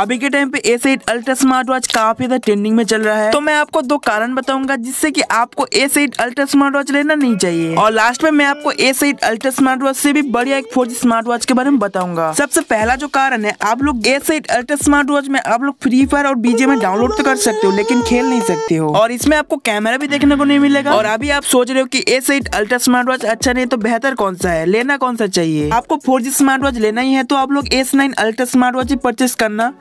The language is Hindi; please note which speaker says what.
Speaker 1: अभी के टाइम पे S eight ultra smart watch काफी ज्यादा ट्रेंडिंग में चल रहा है तो मैं आपको दो कारण बताऊंगा जिससे कि आपको S eight ultra smart watch लेना नहीं चाहिए और लास्ट में मैं आपको S eight ultra smart watch से भी बढ़िया एक फोर स्मार्ट वॉच के बारे में बताऊंगा सबसे पहला जो कारण है आप लोग S eight ultra smart watch में आप लोग फ्री फायर और बीजे में डाउनलोड तो कर सकते हो लेकिन खेल नहीं सकते हो और इसमें आपको कैमरा भी देखने को नहीं मिलेगा और अभी आप सोच रहे हो की S eight ultra smart watch अच्छा नहीं तो बेहतर कौन सा है लेना
Speaker 2: कौन सा चाहिए
Speaker 3: आपको फोर स्मार्ट वॉच लेना ही है तो आप लोग S nine ultra smart watch ही परचेस करना